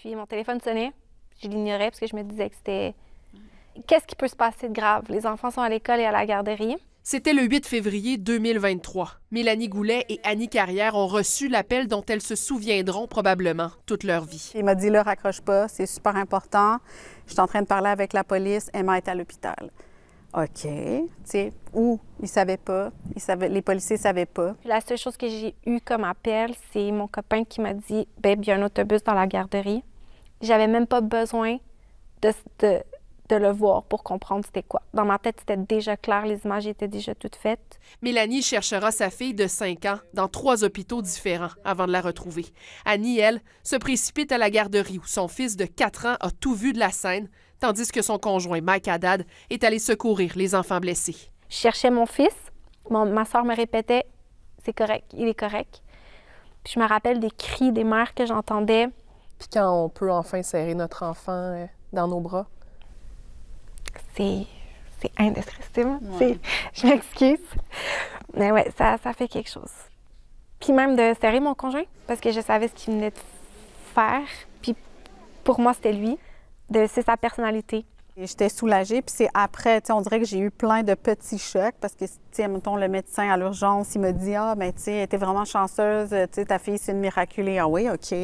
puis mon téléphone sonnait. Je l'ignorais parce que je me disais que c'était. Qu'est-ce qui peut se passer de grave? Les enfants sont à l'école et à la garderie. C'était le 8 février 2023. Mélanie Goulet et Annie Carrière ont reçu l'appel dont elles se souviendront probablement toute leur vie. Il m'a dit là, raccroche pas, c'est super important. Je suis en train de parler avec la police, Emma est à l'hôpital. OK, tu sais, où ils savaient pas, ils les policiers savaient pas. La seule chose que j'ai eue comme appel, c'est mon copain qui m'a dit, babe, il y a un autobus dans la garderie. J'avais même pas besoin de, le voir pour comprendre c'était quoi. Dans ma tête, c'était déjà clair, les images étaient déjà toutes faites. Mélanie cherchera sa fille de 5 ans dans trois hôpitaux différents avant de la retrouver. Annie, elle, se précipite à la garderie où son fils de 4 ans a tout vu de la scène, tandis que son conjoint Mike Haddad est allé secourir les enfants blessés. Je cherchais mon fils. ma soeur me répétait C'est correct, il est correct. Puis je me rappelle des cris des mères que j'entendais. Puis quand on peut enfin serrer notre enfant euh, dans nos bras. C'est c'est indescriptible. Je m'excuse. Mais ouais, ça, ça fait quelque chose. Puis même de serrer mon conjoint, parce que je savais ce qu'il venait de faire. Puis pour moi, c'était lui. De, c'est sa personnalité. J'étais soulagée, puis c'est après, on dirait que j'ai eu plein de petits chocs parce que, tu mettons, le médecin à l'urgence, il me dit Ah, mais ben, tu sais, était vraiment chanceuse, tu ta fille, c'est une miraculée. Ah oui, OK.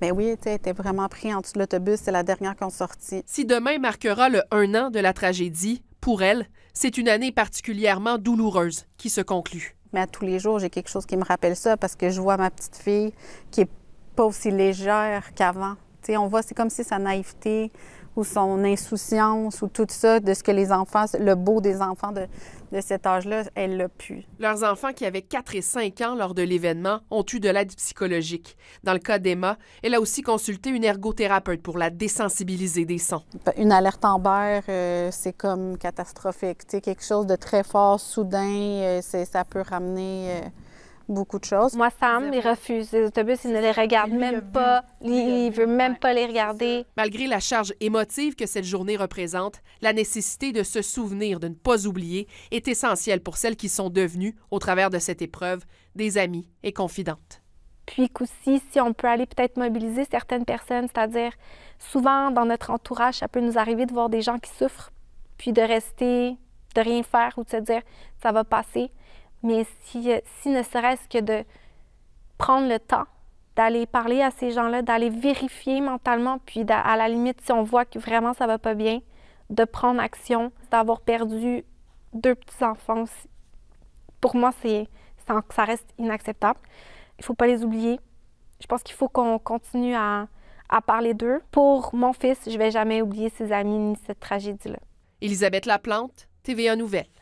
Mais ben oui, tu était vraiment pris en dessous de l'autobus. C'est la dernière qu'on sortit. Si demain marquera le un an de la tragédie, pour elle, c'est une année particulièrement douloureuse qui se conclut. Mais à tous les jours, j'ai quelque chose qui me rappelle ça parce que je vois ma petite fille qui est pas aussi légère qu'avant on voit, c'est comme si sa naïveté ou son insouciance ou tout ça de ce que les enfants, le beau des enfants de, de cet âge-là, elle l'a pu. Leurs enfants qui avaient 4 et 5 ans lors de l'événement ont eu de l'aide psychologique. Dans le cas d'Emma, elle a aussi consulté une ergothérapeute pour la désensibiliser des sons. Ben, une alerte en berre, euh, c'est comme catastrophique. T'sais, quelque chose de très fort, soudain, euh, c'est ça peut ramener... Euh, beaucoup de choses. Moi, Sam, il refuse. Les autobus, il ne les regarde même pas. Il veut même pas les regarder. Malgré la charge émotive que cette journée représente, la nécessité de se souvenir, de ne pas oublier, est essentielle pour celles qui sont devenues, au travers de cette épreuve, des amies et confidentes. Puis aussi, si on peut aller peut-être mobiliser certaines personnes, c'est-à-dire souvent dans notre entourage, ça peut nous arriver de voir des gens qui souffrent, puis de rester, de rien faire ou de se dire ça va passer mais euh, si, ne serait-ce que de prendre le temps d'aller parler à ces gens-là, d'aller vérifier mentalement, puis à la limite, si on voit que vraiment ça va pas bien, de prendre action, d'avoir perdu deux petits-enfants, pour moi, c'est, ça reste inacceptable. Il faut pas les oublier. Je pense qu'il faut qu'on continue à, parler d'eux. Pour mon fils, je vais jamais oublier ses amis ni cette tragédie-là. Elisabeth Laplante, TVA Nouvelle.